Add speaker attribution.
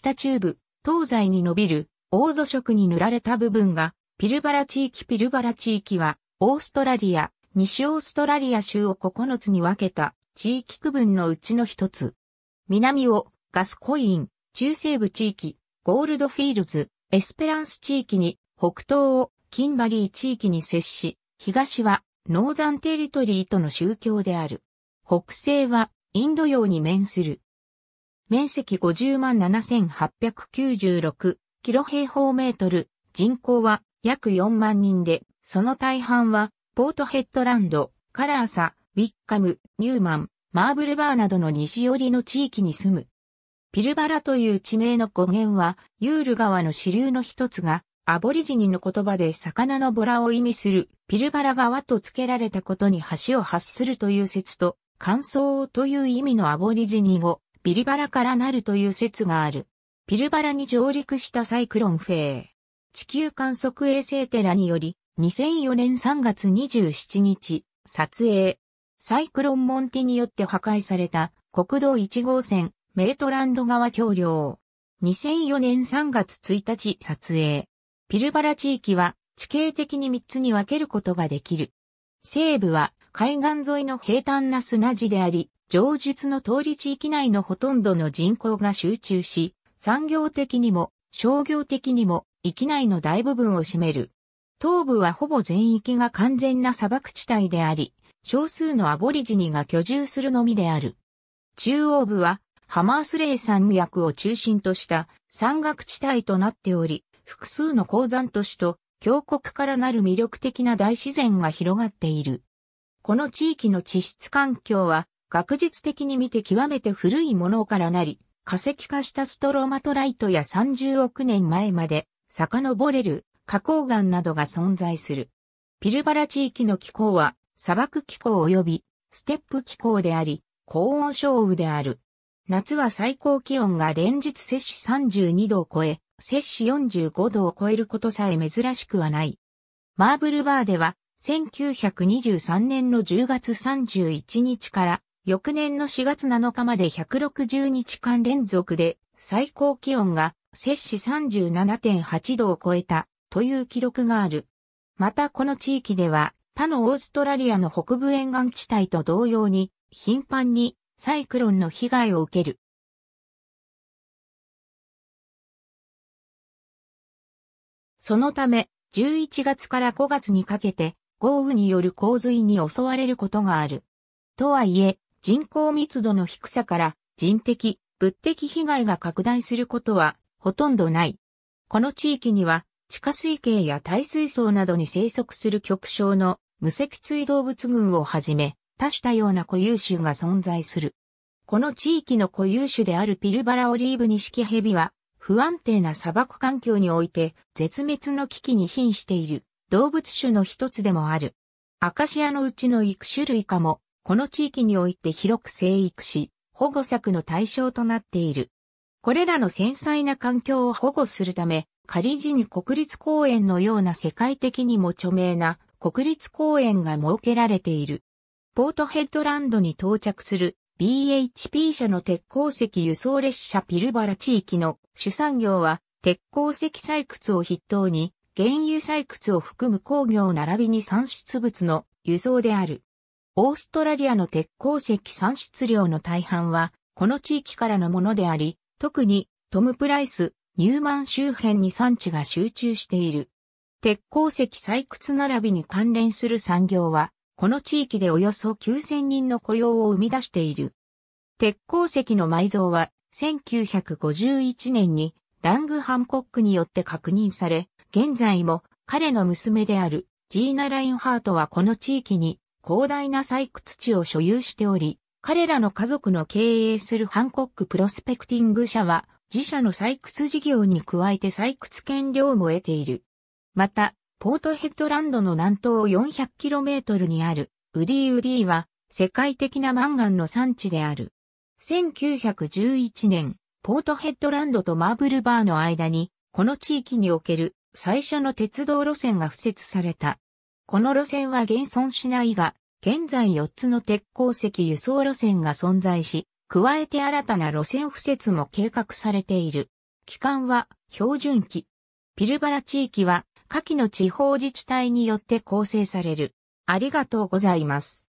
Speaker 1: 北中部、東西に伸びる、黄土色に塗られた部分が、ピルバラ地域ピルバラ地域は、オーストラリア、西オーストラリア州を9つに分けた地域区分のうちの一つ。南をガスコイン、中西部地域、ゴールドフィールズ、エスペランス地域に、北東をキンバリー地域に接し、東はノーザンテリトリーとの宗教である。北西はインド洋に面する面積50万7896キロ平方メートル、人口は約4万人で、その大半は、ポートヘッドランド、カラーサ、ウィッカム、ニューマン、マーブルバーなどの西寄りの地域に住む。ピルバラという地名の語源は、ユール川の支流の一つが、アボリジニの言葉で魚のボラを意味するピルバラ川と付けられたことに橋を発するという説と、乾燥という意味のアボリジニ語、ビルバラからなるという説がある。ピルバラに上陸したサイクロンフェー。地球観測衛星テラにより、2004年3月27日、撮影。サイクロンモンティによって破壊された国道1号線、メートランド川橋梁。2004年3月1日撮影。ピルバラ地域は地形的に3つに分けることができる。西部は海岸沿いの平坦な砂地であり、上述の通り地域内のほとんどの人口が集中し、産業的にも商業的にも域内の大部分を占める。東部はほぼ全域が完全な砂漠地帯であり、少数のアボリジニが居住するのみである。中央部はハマースレイ山脈を中心とした山岳地帯となっており、複数の鉱山都市と峡谷からなる魅力的な大自然が広がっている。この地域の地質環境は学術的に見て極めて古いものからなり、化石化したストロマトライトや30億年前まで遡れる花崗岩などが存在する。ピルバラ地域の気候は砂漠気候及びステップ気候であり、高温症雨である。夏は最高気温が連日摂氏32度を超え、摂氏45度を超えることさえ珍しくはない。マーブルバーでは1923年の10月31日から翌年の4月7日まで160日間連続で最高気温が摂氏37.8度を超えたという記録がある。またこの地域では他のオーストラリアの北部沿岸地帯と同様に頻繁にサイクロンの被害を受ける。そのため、11月から5月にかけて、豪雨による洪水に襲われることがある。とはいえ、人口密度の低さから人的、物的被害が拡大することはほとんどない。この地域には地下水系や耐水槽などに生息する極小の無脊椎動物群をはじめ多種多様な固有種が存在する。この地域の固有種であるピルバラオリーブニシキヘビは不安定な砂漠環境において絶滅の危機に瀕している動物種の一つでもある。アカシアのうちの幾種類かもこの地域において広く生育し、保護策の対象となっている。これらの繊細な環境を保護するため、仮時に国立公園のような世界的にも著名な国立公園が設けられている。ポートヘッドランドに到着する BHP 社の鉄鉱石輸送列車ピルバラ地域の主産業は鉄鉱石採掘を筆頭に原油採掘を含む工業並びに産出物の輸送である。オーストラリアの鉄鉱石産出量の大半は、この地域からのものであり、特にトム・プライス、ニューマン周辺に産地が集中している。鉄鉱石採掘並びに関連する産業は、この地域でおよそ9000人の雇用を生み出している。鉄鉱石の埋蔵は、1951年にラングハンコックによって確認され、現在も彼の娘であるジーナ・ラインハートはこの地域に広大な採掘地を所有しており、彼らの家族の経営するハンコックプロスペクティング社は、自社の採掘事業に加えて採掘権料も得ている。また、ポートヘッドランドの南東 400km にあるウディウディは世界的なマンガンの産地である。1911年、ポートヘッドランドとマーブルバーの間に、この地域における最初の鉄道路線が付設された。この路線は現存しないが、現在4つの鉄鉱石輸送路線が存在し、加えて新たな路線敷設も計画されている。期間は標準期。ピルバラ地域は下記の地方自治体によって構成される。ありがとうございます。